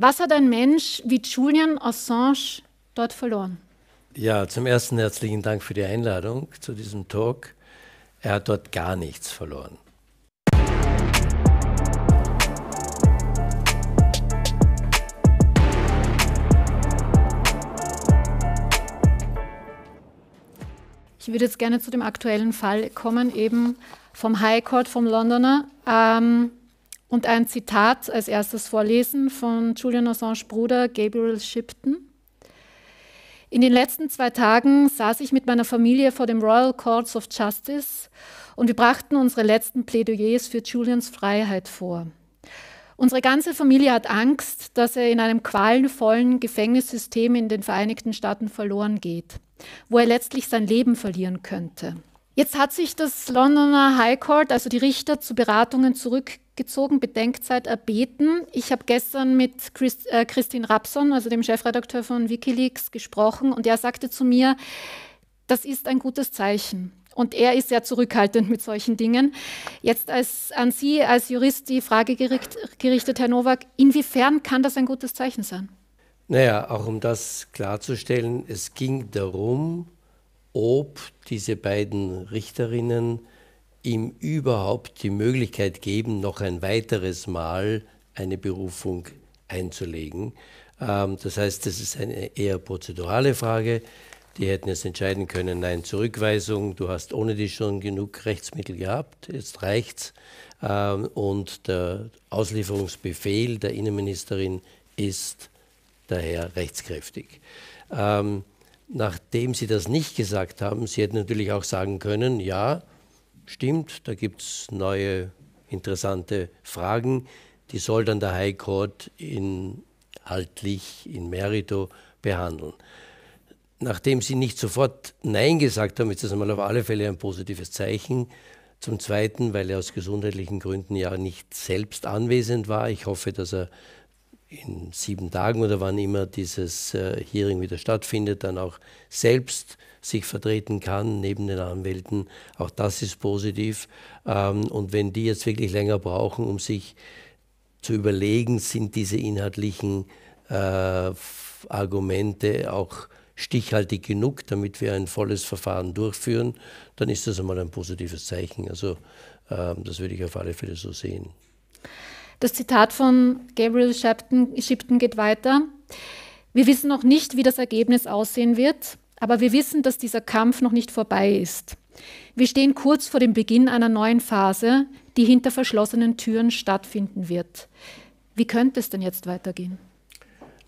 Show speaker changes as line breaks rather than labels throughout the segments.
Was hat ein Mensch wie Julian Assange dort verloren?
Ja, zum ersten herzlichen Dank für die Einladung zu diesem Talk. Er hat dort gar nichts verloren.
Ich würde jetzt gerne zu dem aktuellen Fall kommen, eben vom High Court, vom Londoner. Ähm, und ein Zitat als erstes vorlesen von Julian Assange Bruder Gabriel Shipton. In den letzten zwei Tagen saß ich mit meiner Familie vor dem Royal Courts of Justice und wir brachten unsere letzten Plädoyers für Julians Freiheit vor. Unsere ganze Familie hat Angst, dass er in einem qualenvollen Gefängnissystem in den Vereinigten Staaten verloren geht, wo er letztlich sein Leben verlieren könnte. Jetzt hat sich das Londoner High Court, also die Richter, zu Beratungen zurückgezogen, Bedenkzeit erbeten. Ich habe gestern mit Christ, äh, Christine Rapson, also dem Chefredakteur von Wikileaks, gesprochen und er sagte zu mir, das ist ein gutes Zeichen. Und er ist sehr zurückhaltend mit solchen Dingen. Jetzt als, an Sie als Jurist die Frage gerichtet, Herr Nowak, inwiefern kann das ein gutes Zeichen sein?
Naja, auch um das klarzustellen, es ging darum, ob diese beiden Richterinnen ihm überhaupt die Möglichkeit geben, noch ein weiteres Mal eine Berufung einzulegen. Ähm, das heißt, das ist eine eher prozedurale Frage. Die hätten jetzt entscheiden können, nein, Zurückweisung, du hast ohne dich schon genug Rechtsmittel gehabt, jetzt reicht's. Ähm, und der Auslieferungsbefehl der Innenministerin ist daher rechtskräftig. Ähm, nachdem sie das nicht gesagt haben, sie hätten natürlich auch sagen können, ja, stimmt, da gibt es neue interessante Fragen, die soll dann der High Court inhaltlich in merito behandeln. Nachdem sie nicht sofort Nein gesagt haben, ist das einmal auf alle Fälle ein positives Zeichen. Zum Zweiten, weil er aus gesundheitlichen Gründen ja nicht selbst anwesend war. Ich hoffe, dass er in sieben Tagen oder wann immer dieses äh, Hearing wieder stattfindet, dann auch selbst sich vertreten kann neben den Anwälten. Auch das ist positiv. Ähm, und wenn die jetzt wirklich länger brauchen, um sich zu überlegen, sind diese inhaltlichen äh, Argumente auch stichhaltig genug, damit wir ein volles Verfahren durchführen, dann ist das einmal ein positives Zeichen. Also ähm, das würde ich auf alle Fälle so sehen.
Das Zitat von Gabriel Shipton, Shipton geht weiter. Wir wissen noch nicht, wie das Ergebnis aussehen wird, aber wir wissen, dass dieser Kampf noch nicht vorbei ist. Wir stehen kurz vor dem Beginn einer neuen Phase, die hinter verschlossenen Türen stattfinden wird. Wie könnte es denn jetzt weitergehen?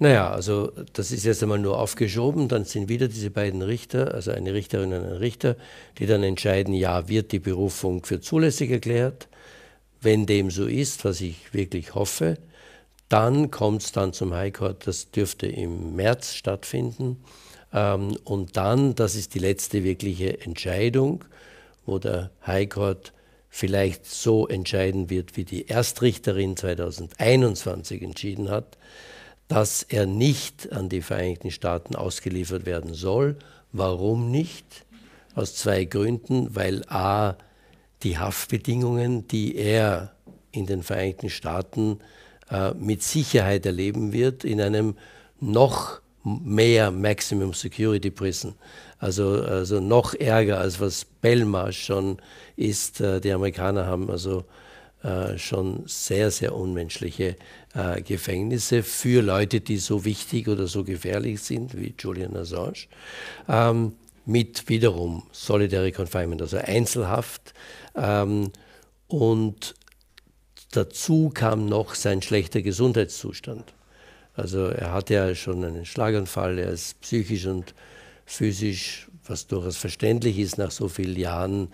Naja, also das ist jetzt einmal nur aufgeschoben, dann sind wieder diese beiden Richter, also eine Richterin und ein Richter, die dann entscheiden, ja, wird die Berufung für zulässig erklärt wenn dem so ist, was ich wirklich hoffe, dann kommt es dann zum High Court, das dürfte im März stattfinden. Ähm, und dann, das ist die letzte wirkliche Entscheidung, wo der High Court vielleicht so entscheiden wird, wie die Erstrichterin 2021 entschieden hat, dass er nicht an die Vereinigten Staaten ausgeliefert werden soll. Warum nicht? Aus zwei Gründen, weil a die Haftbedingungen, die er in den Vereinigten Staaten äh, mit Sicherheit erleben wird, in einem noch mehr Maximum Security Prison. Also, also noch ärger als was Belmar schon ist. Äh, die Amerikaner haben also äh, schon sehr, sehr unmenschliche äh, Gefängnisse für Leute, die so wichtig oder so gefährlich sind wie Julian Assange. Ähm, mit wiederum Solidary Confinement, also Einzelhaft. Ähm, und dazu kam noch sein schlechter Gesundheitszustand. Also er hatte ja schon einen Schlaganfall, er ist psychisch und physisch, was durchaus verständlich ist nach so vielen Jahren,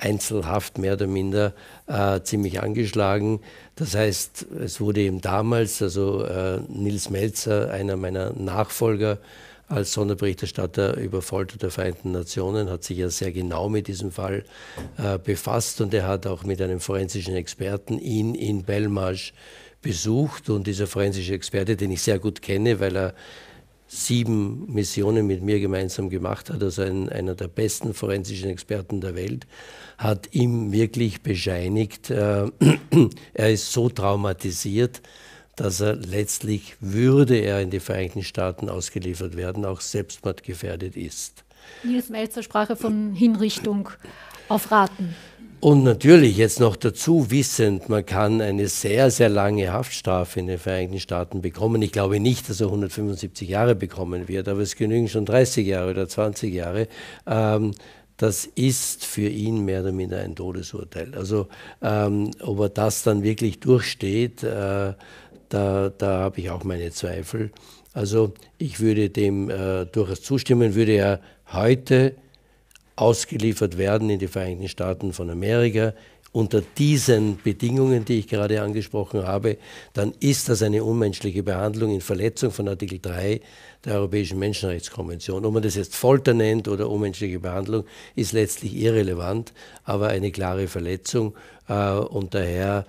Einzelhaft mehr oder minder äh, ziemlich angeschlagen. Das heißt, es wurde ihm damals, also äh, Nils Melzer, einer meiner Nachfolger, als Sonderberichterstatter über Folter der Vereinten Nationen, hat sich ja sehr genau mit diesem Fall äh, befasst und er hat auch mit einem forensischen Experten ihn in Belmarsch besucht und dieser forensische Experte, den ich sehr gut kenne, weil er sieben Missionen mit mir gemeinsam gemacht hat, also ein, einer der besten forensischen Experten der Welt, hat ihm wirklich bescheinigt, äh, er ist so traumatisiert, dass er letztlich, würde er in die Vereinigten Staaten ausgeliefert werden, auch selbstmordgefährdet ist.
Nils Melzer sprach von Hinrichtung auf Raten.
Und natürlich jetzt noch dazu wissend, man kann eine sehr, sehr lange Haftstrafe in den Vereinigten Staaten bekommen. Ich glaube nicht, dass er 175 Jahre bekommen wird, aber es genügen schon 30 Jahre oder 20 Jahre. Ähm, das ist für ihn mehr oder minder ein Todesurteil. Also ähm, ob er das dann wirklich durchsteht, äh, da, da habe ich auch meine Zweifel. Also ich würde dem äh, durchaus zustimmen, würde er heute ausgeliefert werden in die Vereinigten Staaten von Amerika unter diesen Bedingungen, die ich gerade angesprochen habe, dann ist das eine unmenschliche Behandlung in Verletzung von Artikel 3 der Europäischen Menschenrechtskonvention. Ob man das jetzt Folter nennt oder unmenschliche Behandlung, ist letztlich irrelevant, aber eine klare Verletzung äh, und daher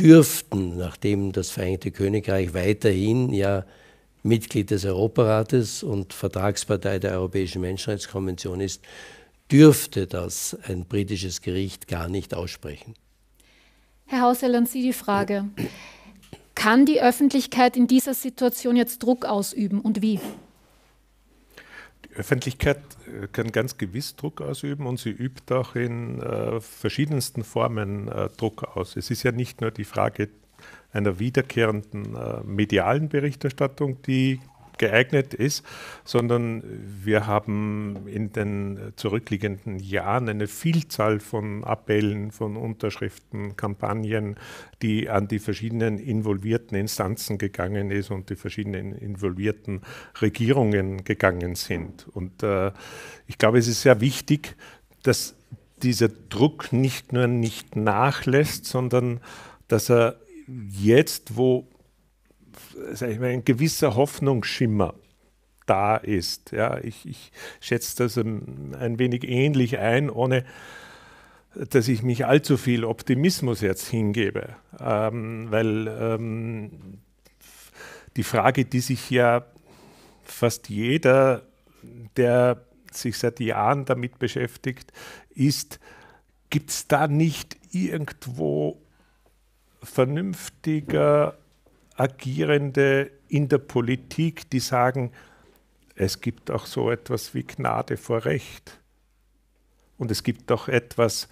dürften, nachdem das Vereinigte Königreich weiterhin ja Mitglied des Europarates und Vertragspartei der Europäischen Menschenrechtskonvention ist, dürfte das ein britisches Gericht gar nicht aussprechen.
Herr Hausel, an Sie die Frage. Kann die Öffentlichkeit in dieser Situation jetzt Druck ausüben und wie?
Die
Öffentlichkeit kann ganz gewiss Druck ausüben und sie übt auch in äh, verschiedensten Formen äh, Druck aus. Es ist ja nicht nur die Frage einer wiederkehrenden äh, medialen Berichterstattung, die geeignet ist, sondern wir haben in den zurückliegenden Jahren eine Vielzahl von Appellen, von Unterschriften, Kampagnen, die an die verschiedenen involvierten Instanzen gegangen ist und die verschiedenen involvierten Regierungen gegangen sind. Und äh, ich glaube, es ist sehr wichtig, dass dieser Druck nicht nur nicht nachlässt, sondern dass er jetzt, wo sag ich mal, ein gewisser Hoffnungsschimmer da ist. Ja, ich, ich schätze das ähm, ein wenig ähnlich ein, ohne dass ich mich allzu viel Optimismus jetzt hingebe, ähm, weil ähm, die Frage, die sich ja fast jeder, der sich seit Jahren damit beschäftigt, ist, gibt es da nicht irgendwo vernünftiger Agierende in der Politik, die sagen, es gibt auch so etwas wie Gnade vor Recht. Und es gibt auch etwas,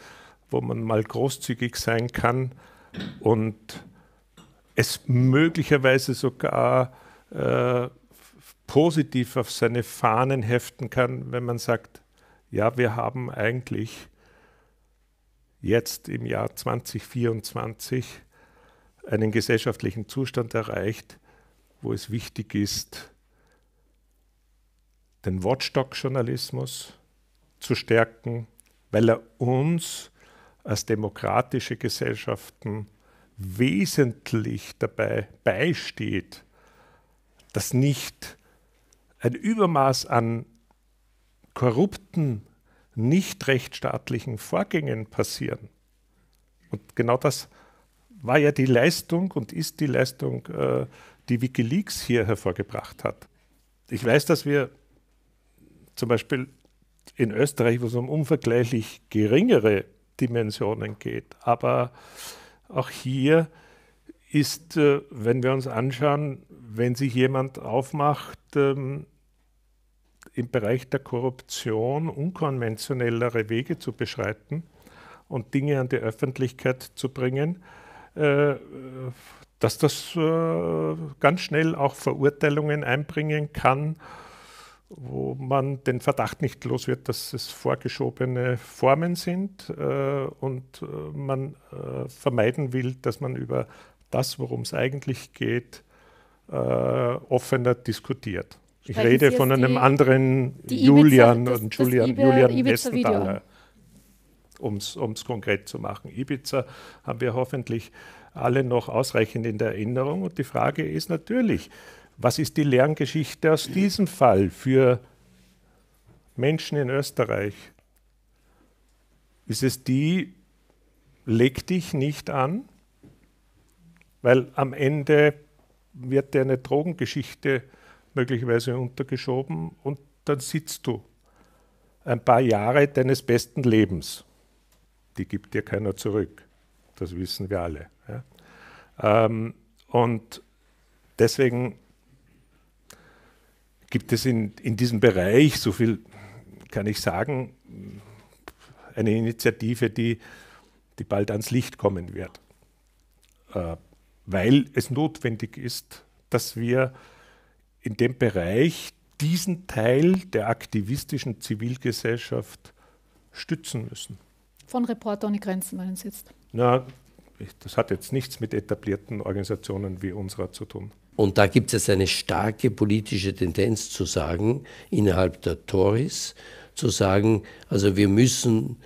wo man mal großzügig sein kann und es möglicherweise sogar äh, positiv auf seine Fahnen heften kann, wenn man sagt, ja, wir haben eigentlich jetzt im Jahr 2024 einen gesellschaftlichen Zustand erreicht, wo es wichtig ist, den Watchdog-Journalismus zu stärken, weil er uns als demokratische Gesellschaften wesentlich dabei beisteht, dass nicht ein Übermaß an korrupten, nicht rechtsstaatlichen Vorgängen passieren. Und genau das war ja die Leistung und ist die Leistung, äh, die Wikileaks hier hervorgebracht hat. Ich weiß, dass wir zum Beispiel in Österreich, wo es um unvergleichlich geringere Dimensionen geht, aber auch hier ist, äh, wenn wir uns anschauen, wenn sich jemand aufmacht, ähm, im Bereich der Korruption unkonventionellere Wege zu beschreiten und Dinge an die Öffentlichkeit zu bringen, äh, dass das äh, ganz schnell auch Verurteilungen einbringen kann, wo man den Verdacht nicht los wird, dass es vorgeschobene Formen sind äh, und man vermeiden will, dass man über das, worum es eigentlich geht, offener diskutiert. Ich Sprechen rede von einem die, anderen die Julian Ibiza, das, und Julian, Julian Ibiza Westendaler um es konkret zu machen. Ibiza haben wir hoffentlich alle noch ausreichend in der Erinnerung. Und die Frage ist natürlich, was ist die Lerngeschichte aus diesem Fall für Menschen in Österreich? Ist es die, leg dich nicht an, weil am Ende wird dir eine Drogengeschichte möglicherweise untergeschoben und dann sitzt du ein paar Jahre deines besten Lebens die gibt dir keiner zurück. Das wissen wir alle. Ja. Ähm, und deswegen gibt es in, in diesem Bereich, so viel kann ich sagen, eine Initiative, die, die bald ans Licht kommen wird. Äh, weil es notwendig ist, dass wir in dem Bereich diesen Teil der aktivistischen Zivilgesellschaft stützen müssen
von Reporter ohne Grenzen meinen sitzt.
Na, das hat jetzt nichts mit etablierten Organisationen wie unserer zu tun.
Und da gibt es eine starke politische Tendenz zu sagen, innerhalb der Tories, zu sagen, also wir müssen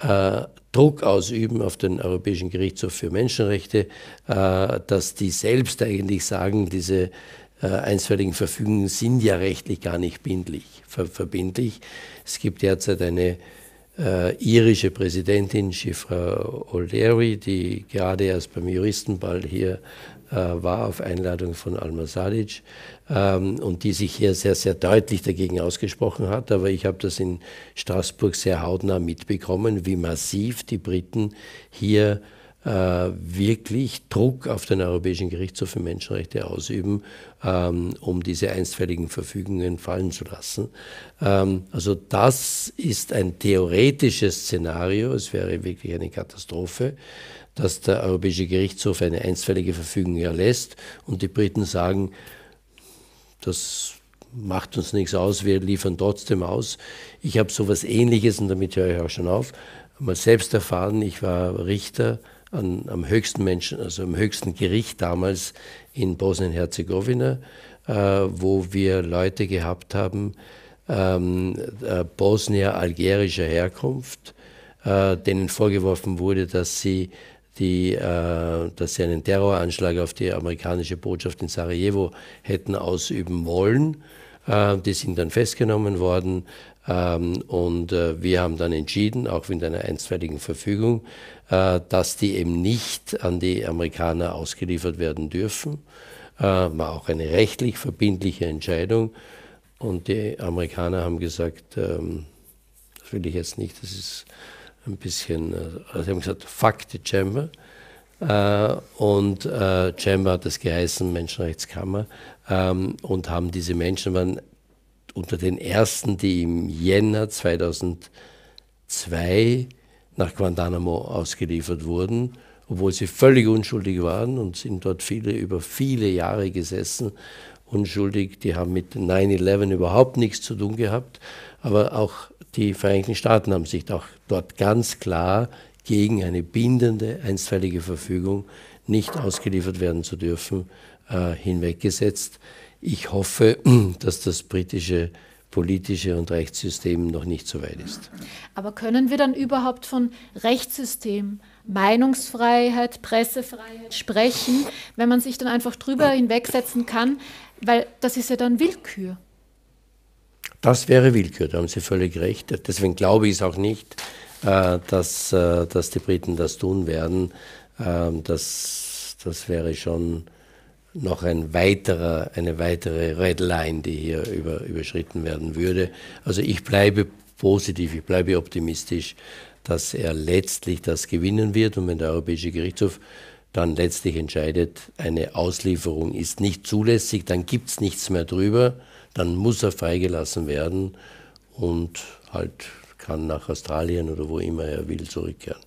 äh, Druck ausüben auf den Europäischen Gerichtshof für Menschenrechte, äh, dass die selbst eigentlich sagen, diese äh, einstweiligen Verfügungen sind ja rechtlich gar nicht bindlich, ver verbindlich. Es gibt derzeit eine äh, irische Präsidentin Shifra O'Leary, die gerade erst beim Juristenball hier äh, war auf Einladung von Alma Sadic ähm, und die sich hier sehr, sehr deutlich dagegen ausgesprochen hat. Aber ich habe das in Straßburg sehr hautnah mitbekommen, wie massiv die Briten hier äh, äh, wirklich Druck auf den Europäischen Gerichtshof für Menschenrechte ausüben, ähm, um diese einstfälligen Verfügungen fallen zu lassen. Ähm, also das ist ein theoretisches Szenario, es wäre wirklich eine Katastrophe, dass der Europäische Gerichtshof eine einstfällige Verfügung erlässt und die Briten sagen, das macht uns nichts aus, wir liefern trotzdem aus. Ich habe sowas ähnliches, und damit höre ich auch schon auf, mal selbst erfahren, ich war Richter an, am höchsten Menschen, also am höchsten Gericht damals in Bosnien-Herzegowina, äh, wo wir Leute gehabt haben, ähm, äh, Bosnier algerischer Herkunft, äh, denen vorgeworfen wurde, dass sie die, äh, dass sie einen Terroranschlag auf die amerikanische Botschaft in Sarajevo hätten ausüben wollen. Äh, die sind dann festgenommen worden ähm, und äh, wir haben dann entschieden, auch in einer einstweiligen Verfügung, äh, dass die eben nicht an die Amerikaner ausgeliefert werden dürfen. Äh, war auch eine rechtlich verbindliche Entscheidung. Und die Amerikaner haben gesagt, ähm, das will ich jetzt nicht, das ist ein bisschen, äh, also sie haben gesagt, fuck the chamber. und Chamber hat das geheißen, Menschenrechtskammer, ähm, und haben diese Menschen, waren unter den ersten, die im Jänner 2002 nach Guantanamo ausgeliefert wurden, obwohl sie völlig unschuldig waren und sind dort viele über viele Jahre gesessen, unschuldig. Die haben mit 9-11 überhaupt nichts zu tun gehabt, aber auch die Vereinigten Staaten haben sich auch dort ganz klar gegen eine bindende einstweilige Verfügung, nicht ausgeliefert werden zu dürfen, äh, hinweggesetzt. Ich hoffe, dass das britische politische und Rechtssystem noch nicht so weit ist.
Aber können wir dann überhaupt von Rechtssystem, Meinungsfreiheit, Pressefreiheit sprechen, wenn man sich dann einfach drüber hinwegsetzen kann? Weil das ist ja dann Willkür.
Das wäre Willkür, da haben Sie völlig recht. Deswegen glaube ich es auch nicht, äh, dass, äh, dass die Briten das tun werden. Ähm, das, das wäre schon noch ein weiterer, eine weitere Red Line, die hier über, überschritten werden würde. Also ich bleibe positiv, ich bleibe optimistisch, dass er letztlich das gewinnen wird und wenn der Europäische Gerichtshof dann letztlich entscheidet, eine Auslieferung ist nicht zulässig, dann gibt es nichts mehr drüber, dann muss er freigelassen werden und halt kann nach Australien oder wo immer er will zurückkehren.